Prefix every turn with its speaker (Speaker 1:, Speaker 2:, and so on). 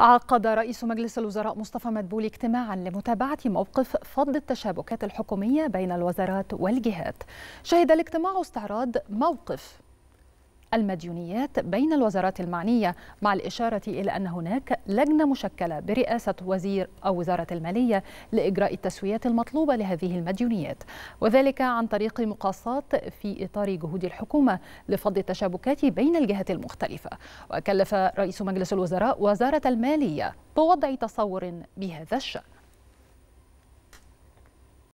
Speaker 1: عقد رئيس مجلس الوزراء مصطفى مدبولي اجتماعا لمتابعة موقف فض التشابكات الحكومية بين الوزارات والجهات شهد الاجتماع استعراض موقف المديونيات بين الوزارات المعنية مع الإشارة إلى أن هناك لجنة مشكلة برئاسة وزير أو وزارة المالية لإجراء التسويات المطلوبة لهذه المديونيات وذلك عن طريق مقاصات في إطار جهود الحكومة لفض التشابكات بين الجهات المختلفة وكلف رئيس مجلس الوزراء وزارة المالية بوضع تصور بهذا الشأن